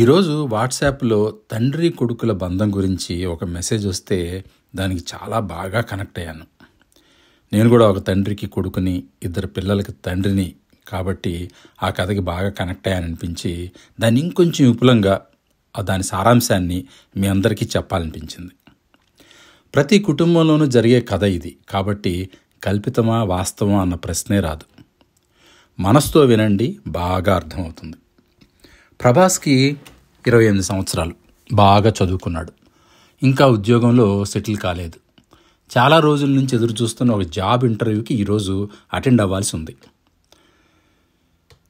ఈరోజు వాట్సాప్లో తండ్రి కొడుకుల బంధం గురించి ఒక మెసేజ్ వస్తే దానికి చాలా బాగా కనెక్ట్ అయ్యాను నేను కూడా ఒక తండ్రికి కొడుకుని ఇద్దరు పిల్లలకి తండ్రిని కాబట్టి ఆ కథకి బాగా కనెక్ట్ అయ్యాననిపించి దాన్ని ఇంకొంచెం విపులంగా దాని సారాంశాన్ని మీ అందరికీ చెప్పాలనిపించింది ప్రతి కుటుంబంలోనూ జరిగే కథ ఇది కాబట్టి కల్పితమా వాస్తవం అన్న ప్రశ్నే రాదు మనసుతో వినండి బాగా అర్థమవుతుంది ప్రభాస్కి ఇరవై ఎనిమిది సంవత్సరాలు బాగా చదువుకున్నాడు ఇంకా ఉద్యోగంలో సెటిల్ కాలేదు చాలా రోజుల నుంచి ఎదురు చూస్తున్న ఒక జాబ్ ఇంటర్వ్యూకి ఈరోజు అటెండ్ అవ్వాల్సి ఉంది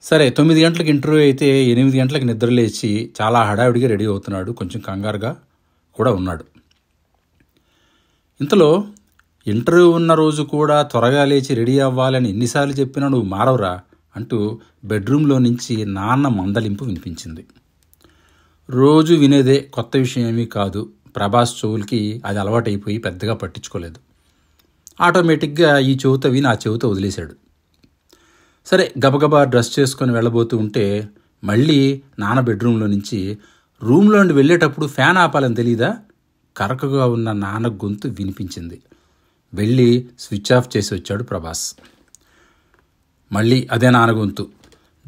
సరే తొమ్మిది గంటలకు ఇంటర్వ్యూ అయితే ఎనిమిది గంటలకు నిద్ర లేచి చాలా హడావిడిగా రెడీ అవుతున్నాడు కొంచెం కంగారుగా కూడా ఉన్నాడు ఇంతలో ఇంటర్వ్యూ ఉన్న రోజు కూడా త్వరగా లేచి రెడీ అవ్వాలని ఎన్నిసార్లు చెప్పినా నువ్వు మారవరా అంటూ బెడ్రూమ్లో నుంచి నాన్న మందలింపు వినిపించింది రోజు వినేదే కొత్త విషయం ఏమీ కాదు ప్రభాస్ చెవులకి అది అలవాటైపోయి పెద్దగా పట్టించుకోలేదు ఆటోమేటిక్గా ఈ విని ఆ చెవుతో వదిలేశాడు సరే గబగబా డ్రెస్ చేసుకొని వెళ్ళబోతూ ఉంటే మళ్ళీ నాన్న బెడ్రూమ్లో నుంచి రూమ్లో వెళ్ళేటప్పుడు ఫ్యాన్ ఆపాలని తెలీదా కరకగా ఉన్న నాన్న గొంతు వినిపించింది వెళ్ళి స్విచ్ ఆఫ్ చేసి వచ్చాడు ప్రభాస్ మళ్ళీ అదే నానగొంతు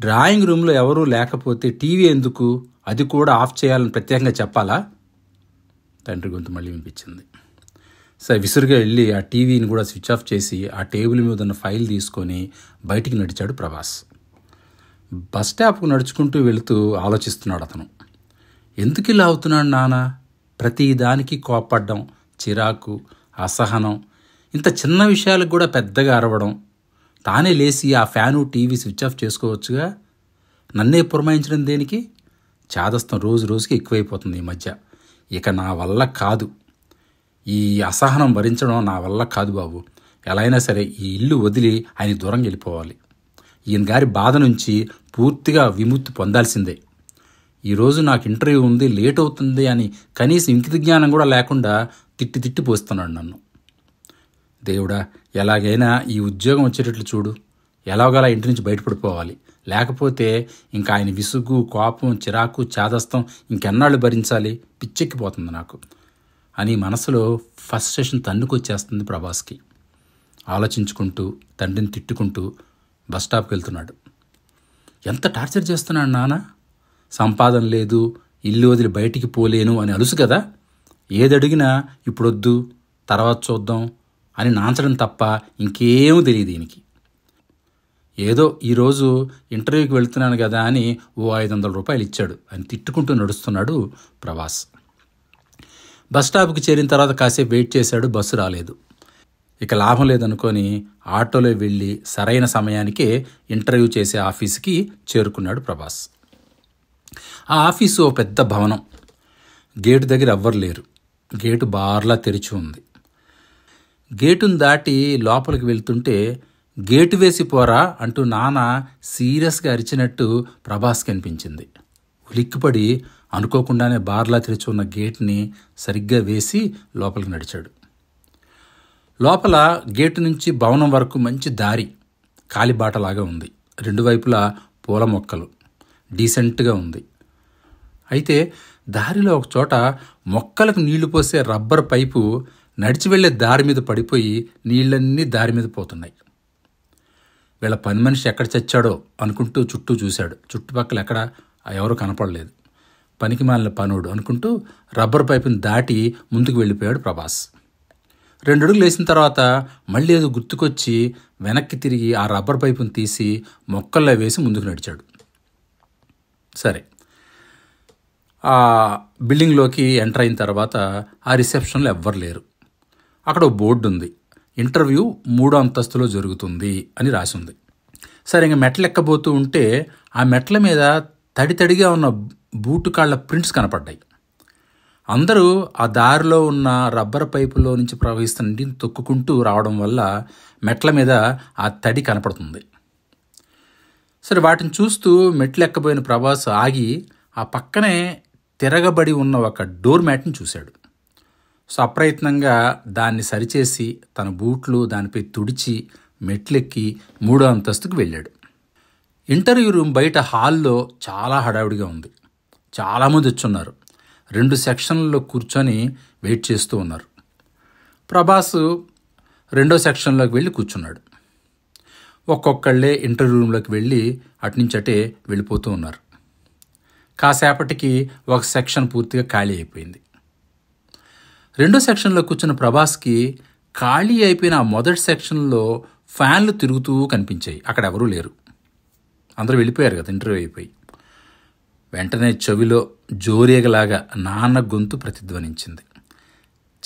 డ్రాయింగ్ రూమ్లో ఎవరూ లేకపోతే టీవీ ఎందుకు అది కూడా ఆఫ్ చేయాలని ప్రత్యేకంగా చెప్పాలా తండ్రి గొంతు మళ్ళీ వినిపించింది సరే విసురుగా వెళ్ళి ఆ టీవీని కూడా స్విచ్ ఆఫ్ చేసి ఆ టేబుల్ మీద ఉన్న ఫైల్ తీసుకొని బయటికి నడిచాడు ప్రభాస్ బస్ స్టాప్కు నడుచుకుంటూ వెళుతూ ఆలోచిస్తున్నాడు అతను ఎందుకు ఇలా అవుతున్నాడు నాన్న ప్రతిదానికి కోప్పడ్డం చిరాకు అసహనం ఇంత చిన్న విషయాలకు కూడా పెద్దగా అరవడం తానే లేచి ఆ ఫ్యాను టీవీ స్విచ్ ఆఫ్ చేసుకోవచ్చుగా నన్నే పురమాయించడం దేనికి చాదస్తం రోజు రోజుకి ఎక్కువైపోతుంది ఈ మధ్య ఇక నా వల్ల కాదు ఈ అసహనం భరించడం నా వల్ల కాదు బాబు ఎలా అయినా సరే ఈ ఇల్లు వదిలి ఆయన దూరం వెళ్ళిపోవాలి ఈయన గారి బాధ నుంచి పూర్తిగా విముక్తి పొందాల్సిందే ఈరోజు నాకు ఇంటర్వ్యూ ఉంది లేట్ అవుతుంది అని కనీసం ఇంకిత జ్ఞానం కూడా లేకుండా తిట్టి తిట్టి పోస్తున్నాడు నన్ను దేవుడా ఎలాగైనా ఈ ఉద్యోగం వచ్చేటట్లు చూడు ఎలాగోలా ఇంటి నుంచి బయటపడిపోవాలి లేకపోతే ఇంకా ఆయన విసుగు కోపం చిరాకు చాదస్తం ఇంకెన్నాళ్ళు భరించాలి పిచ్చెక్కిపోతుంది నాకు అని మనసులో ఫస్ట్ స్టేషన్ తన్నుకొచ్చేస్తుంది ప్రభాస్కి ఆలోచించుకుంటూ తండ్రిని తిట్టుకుంటూ బస్ స్టాప్కి వెళ్తున్నాడు ఎంత టార్చర్ చేస్తున్నాడు నాన్న సంపాదన లేదు ఇల్లు వదిలి బయటికి పోలేను అని అలుసు కదా ఏదడిగినా ఇప్పుడొద్దు తర్వాత చూద్దాం అని నాంచడం తప్ప ఇంకేం తెలియదు దీనికి ఏదో ఈరోజు ఇంటర్వ్యూకి వెళ్తున్నాను కదా అని ఓ ఐదు వందల రూపాయలు ఇచ్చాడు అని తిట్టుకుంటూ నడుస్తున్నాడు ప్రవాస్ బస్ స్టాప్కి చేరిన తర్వాత కాసేపు వెయిట్ చేశాడు బస్సు రాలేదు ఇక లాభం లేదనుకొని ఆటోలో వెళ్ళి సరైన సమయానికే ఇంటర్వ్యూ చేసే ఆఫీస్కి చేరుకున్నాడు ప్రభాస్ ఆ ఆఫీసు ఓ పెద్ద భవనం గేటు దగ్గర ఎవ్వరు లేరు గేటు బార్లా తెరిచి ఉంది గేటును దాటి లోపలికి వెళ్తుంటే గేటు వేసి పోరా అంటూ నాన్న సీరియస్గా అరిచినట్టు ప్రభాస్ కనిపించింది ఉలిక్కిపడి అనుకోకుండానే బార్లా తెరిచి ఉన్న గేట్ని సరిగ్గా వేసి లోపలికి నడిచాడు లోపల గేటు నుంచి భవనం వరకు మంచి దారి కాలిబాటలాగా ఉంది రెండు వైపులా పూల మొక్కలు డీసెంట్గా ఉంది అయితే దారిలో ఒక చోట మొక్కలకు నీళ్లు పోసే రబ్బర్ పైపు నడిచి వెళ్ళే దారి మీద పడిపోయి నీళ్ళన్నీ దారి మీద పోతున్నాయి వీళ్ళ పని మనిషి ఎక్కడ చచ్చాడో అనుకుంటూ చుట్టూ చూశాడు చుట్టుపక్కల ఎక్కడ ఎవరు కనపడలేదు పనికి మాలిన పనుడు అనుకుంటూ రబ్బర్ పైపుని దాటి ముందుకు వెళ్ళిపోయాడు ప్రభాస్ రెండు అడుగులు వేసిన తర్వాత మళ్ళీ ఏదో గుర్తుకొచ్చి వెనక్కి తిరిగి ఆ రబ్బర్ పైపుని తీసి మొక్కల్లో వేసి ముందుకు నడిచాడు సరే ఆ బిల్డింగ్లోకి ఎంటర్ అయిన తర్వాత ఆ రిసెప్షన్లో ఎవ్వరు లేరు అక్కడ బోర్డు ఉంది ఇంటర్వ్యూ మూడో అంతస్తులో జరుగుతుంది అని రాసి ఉంది సరే ఇంకా మెట్లు ఎక్కబోతూ ఉంటే ఆ మెట్ల మీద తడితడిగా ఉన్న బూటు కాళ్ళ ప్రింట్స్ కనపడ్డాయి అందరూ ఆ దారిలో ఉన్న రబ్బర్ పైపులో నుంచి ప్రవహిస్తున్న నీటిని తొక్కుకుంటూ రావడం వల్ల మెట్ల మీద ఆ తడి కనపడుతుంది సరే వాటిని చూస్తూ మెట్లు ఎక్కబోయిన ప్రభాస్ ఆగి ఆ పక్కనే తిరగబడి ఉన్న ఒక డోర్ మ్యాట్ని చూశాడు సప్రయత్నంగా దాన్ని సరిచేసి తన బూట్లు దానిపై తుడిచి మెట్లెక్కి మూడో అంతస్తుకు వెళ్ళాడు ఇంటర్వ్యూ రూమ్ బయట హాల్లో చాలా హడావిడిగా ఉంది చాలామంది వచ్చున్నారు రెండు సెక్షన్లలో కూర్చొని వెయిట్ చేస్తూ ఉన్నారు ప్రభాస్ రెండో సెక్షన్లోకి వెళ్ళి కూర్చున్నాడు ఒక్కొక్కళ్ళే ఇంటర్వ్యూ రూమ్లోకి వెళ్ళి అట్నుంచటే వెళ్ళిపోతూ ఉన్నారు కాసేపటికి ఒక సెక్షన్ పూర్తిగా ఖాళీ అయిపోయింది రెండో సెక్షన్లో కూర్చున్న ప్రభాస్కి ఖాళీ అయిపోయిన ఆ మొదటి సెక్షన్లో ఫ్యాన్లు తిరుగుతూ కనిపించాయి అక్కడ ఎవరూ లేరు అందరూ వెళ్ళిపోయారు కదా ఇంటర్వ్యూ అయిపోయి వెంటనే చెవిలో జోరేగలాగా నాన్న గొంతు ప్రతిధ్వనించింది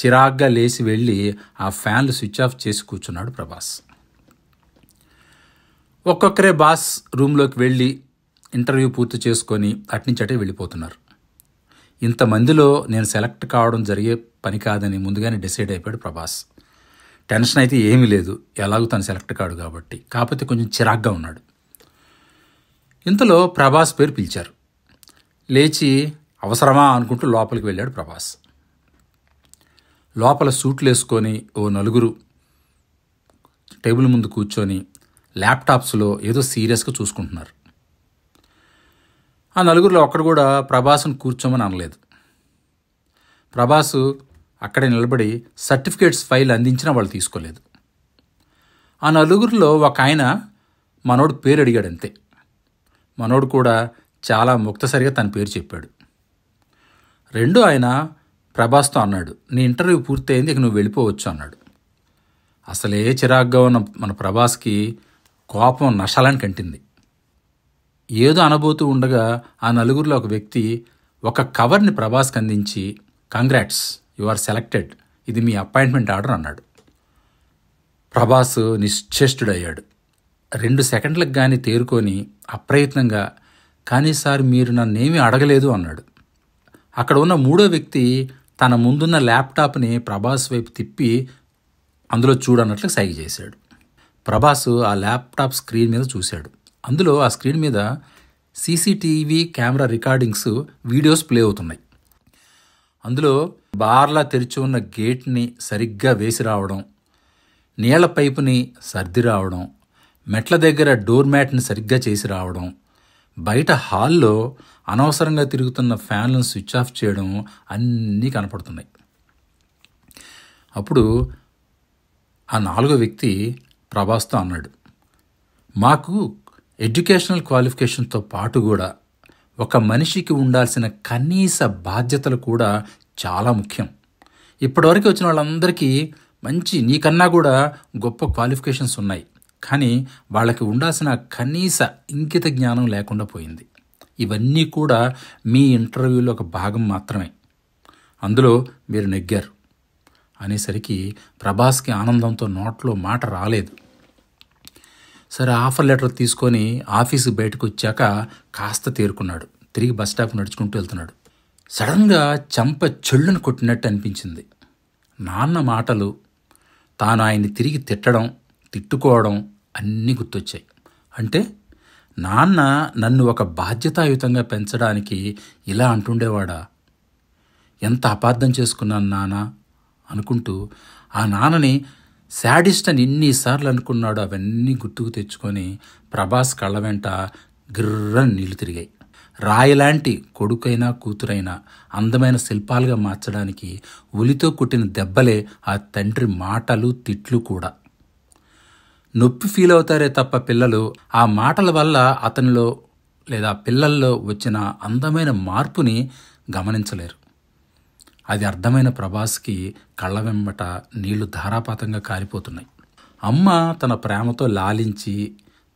చిరాగ్గా లేచి వెళ్ళి ఆ ఫ్యాన్లు స్విచ్ ఆఫ్ చేసి కూర్చున్నాడు ప్రభాస్ ఒక్కొక్కరే బాస్ రూమ్లోకి వెళ్ళి ఇంటర్వ్యూ పూర్తి చేసుకొని అట్నుంచటే వెళ్ళిపోతున్నారు ఇంతమందిలో నేను సెలెక్ట్ కావడం జరిగే పని కాదని ముందుగానే డిసైడ్ అయిపోయాడు ప్రభాస్ టెన్షన్ అయితే ఏమీ లేదు ఎలాగో తను సెలెక్ట్ కాడు కాబట్టి కాకపోతే కొంచెం చిరాగ్గా ఉన్నాడు ఇంతలో ప్రభాస్ పేరు పిలిచారు లేచి అవసరమా అనుకుంటూ లోపలికి వెళ్ళాడు ప్రభాస్ లోపల సూట్లు వేసుకొని ఓ నలుగురు టేబుల్ ముందు కూర్చొని ల్యాప్టాప్స్లో ఏదో సీరియస్గా చూసుకుంటున్నారు ఆ నలుగురిలో ఒక్కడు కూడా ప్రభాస్ను కూర్చోమని అనలేదు ప్రభాస్ అక్కడే నిలబడి సర్టిఫికేట్స్ ఫైల్ అందించిన వాళ్ళు తీసుకోలేదు ఆ నలుగురిలో ఒక ఆయన మనోడు పేరు అడిగాడు అంతే మనోడు కూడా చాలా ముక్తసరిగా తన పేరు చెప్పాడు రెండు ఆయన ప్రభాస్తో అన్నాడు నీ ఇంటర్వ్యూ పూర్తయింది ఇక నువ్వు వెళ్ళిపోవచ్చు అన్నాడు అసలే చిరాగ్గా ఉన్న మన ప్రభాస్కి కోపం నషాలని కంటింది ఏదో అనబోతూ ఉండగా ఆ నలుగురిలో ఒక వ్యక్తి ఒక కవర్ని ప్రభాస్కి అందించి కంగ్రాట్స్ యు ఆర్ సెలెక్టెడ్ ఇది మీ అపాయింట్మెంట్ ఆర్డర్ అన్నాడు ప్రభాస్ నిశ్చేష్టుడయ్యాడు రెండు సెకండ్లకు కానీ తేరుకొని అప్రయత్నంగా కానీ సార్ మీరు నన్నేమీ అడగలేదు అన్నాడు అక్కడ ఉన్న మూడో వ్యక్తి తన ముందున్న ల్యాప్టాప్ని ప్రభాస్ వైపు తిప్పి అందులో చూడన్నట్లు సైగ చేశాడు ప్రభాస్ ఆ ల్యాప్టాప్ స్క్రీన్ మీద చూశాడు అందులో ఆ స్క్రీన్ మీద CCTV camera recordings videos play అవుతున్నాయి అందులో బార్లా తెరిచి ఉన్న గేట్ని సరిగ్గా వేసి రావడం నీళ్ల పైపుని సర్ది రావడం మెట్ల దగ్గర డోర్ మ్యాట్ని సరిగ్గా చేసి రావడం బయట హాల్లో అనవసరంగా తిరుగుతున్న ఫ్యాన్లను స్విచ్ ఆఫ్ చేయడం అన్నీ కనపడుతున్నాయి అప్పుడు ఆ నాలుగో వ్యక్తి ప్రభాస్తో అన్నాడు మాకు ఎడ్యుకేషనల్ క్వాలిఫికేషన్తో పాటు కూడా ఒక మనిషికి ఉండాల్సిన కనీస బాధ్యతలు కూడా చాలా ముఖ్యం ఇప్పటివరకు వచ్చిన వాళ్ళందరికీ మంచి నీకన్నా కూడా గొప్ప క్వాలిఫికేషన్స్ ఉన్నాయి కానీ వాళ్ళకి ఉండాల్సిన కనీస ఇంకిత జ్ఞానం లేకుండా పోయింది ఇవన్నీ కూడా మీ ఇంటర్వ్యూలో ఒక భాగం మాత్రమే అందులో మీరు నెగ్గారు అనేసరికి ప్రభాస్కి ఆనందంతో నోట్లో మాట రాలేదు సరే ఆఫర్ లెటర్ తీసుకొని ఆఫీసు బయటకు వచ్చాక కాస్త తేరుకున్నాడు తిరిగి బస్ స్టాప్ నడుచుకుంటూ వెళ్తున్నాడు సడన్గా చంప చెళ్ళును కొట్టినట్టు అనిపించింది నాన్న మాటలు తాను ఆయన్ని తిరిగి తిట్టడం తిట్టుకోవడం అన్నీ గుర్తొచ్చాయి అంటే నాన్న నన్ను ఒక బాధ్యతాయుతంగా పెంచడానికి ఇలా అంటుండేవాడా ఎంత అపార్థం చేసుకున్నాను నాన్న అనుకుంటూ ఆ నాన్నని శాడిస్ట్ అని ఎన్నిసార్లు అనుకున్నాడు అవన్నీ గుర్తుకు తెచ్చుకొని ప్రభాస్ కళ్ళ వెంట గిర్ర నీళ్లు తిరిగాయి రాయిలాంటి కొడుకైనా కూతురైనా అందమైన శిల్పాలుగా మార్చడానికి ఉలితో కుట్టిన దెబ్బలే ఆ తండ్రి మాటలు తిట్లు కూడా నొప్పి ఫీల్ అవుతారే తప్ప పిల్లలు ఆ మాటల వల్ల అతనిలో లేదా పిల్లల్లో వచ్చిన అందమైన మార్పుని గమనించలేరు అది అర్థమైన ప్రభాస్కి కళ్ళ వెంబట నీళ్లు ధారాపాతంగా కారిపోతున్నాయి అమ్మ తన ప్రేమతో లాలించి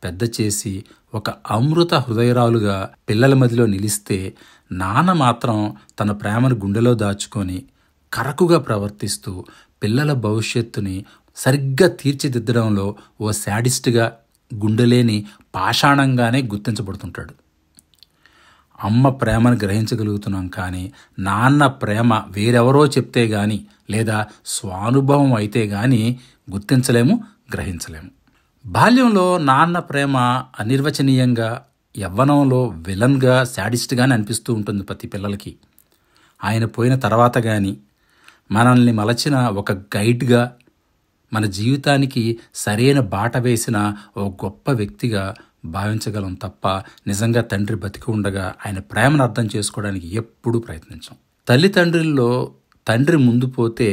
పెద్ద చేసి ఒక అమృత హృదయరాలుగా పిల్లల మదిలో నిలిస్తే నాన్న మాత్రం తన ప్రేమను గుండెలో దాచుకొని కరకుగా ప్రవర్తిస్తూ పిల్లల భవిష్యత్తుని సరిగ్గా తీర్చిదిద్దడంలో ఓ శాడిస్ట్గా గుండెలేని పాషాణంగానే గుర్తించబడుతుంటాడు అమ్మ ప్రేమను గ్రహించగలుగుతున్నాం కానీ నాన్న ప్రేమ వేరెవరో చెప్తే గాని లేదా స్వానుభవం అయితే గాని గుర్తించలేము గ్రహించలేము బాల్యంలో నాన్న ప్రేమ అనిర్వచనీయంగా యవ్వనంలో విలన్గా శాడిస్ట్గానే అనిపిస్తూ ఉంటుంది ప్రతి పిల్లలకి ఆయన పోయిన తర్వాత కానీ మనల్ని మలచిన ఒక గైడ్గా మన జీవితానికి సరైన బాట వేసిన ఒక గొప్ప వ్యక్తిగా భావించగలం తప్ప నిజంగా తండ్రి బతికి ఉండగా ఆయన ప్రేమను అర్థం చేసుకోవడానికి ఎప్పుడూ ప్రయత్నించం తల్లిదండ్రుల్లో తండ్రి ముందు పోతే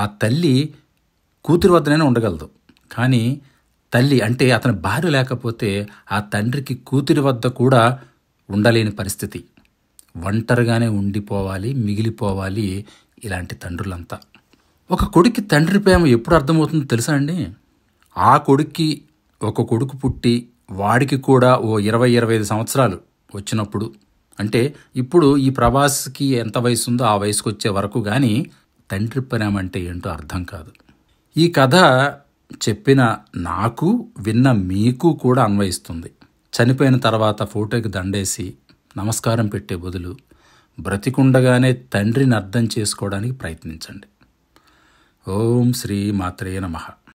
ఆ తల్లి కూతురు వద్దనైనా ఉండగలదు కానీ తల్లి అంటే అతని భార్య లేకపోతే ఆ తండ్రికి కూతురి వద్ద కూడా ఉండలేని పరిస్థితి ఒంటరిగానే ఉండిపోవాలి మిగిలిపోవాలి ఇలాంటి తండ్రులంతా ఒక కొడుక్కి తండ్రి ప్రేమ ఎప్పుడు అర్థమవుతుందో తెలుసా అండి ఆ కొడుక్కి ఒక కొడుకు పుట్టి వాడికి కూడా ఓ ఇరవై ఇరవై ఐదు సంవత్సరాలు వచ్చినప్పుడు అంటే ఇప్పుడు ఈ ప్రభాస్కి ఎంత వయసు ఉందో ఆ వయసుకు వచ్చే వరకు కానీ తండ్రి ప్రేమ అంటే ఏంటో అర్థం కాదు ఈ కథ చెప్పిన నాకు విన్న మీకు కూడా అన్వయిస్తుంది చనిపోయిన తర్వాత ఫోటోకి దండేసి నమస్కారం పెట్టే బదులు బ్రతికుండగానే తండ్రిని అర్థం చేసుకోవడానికి ప్రయత్నించండి ఓం శ్రీ మాత్రే నమః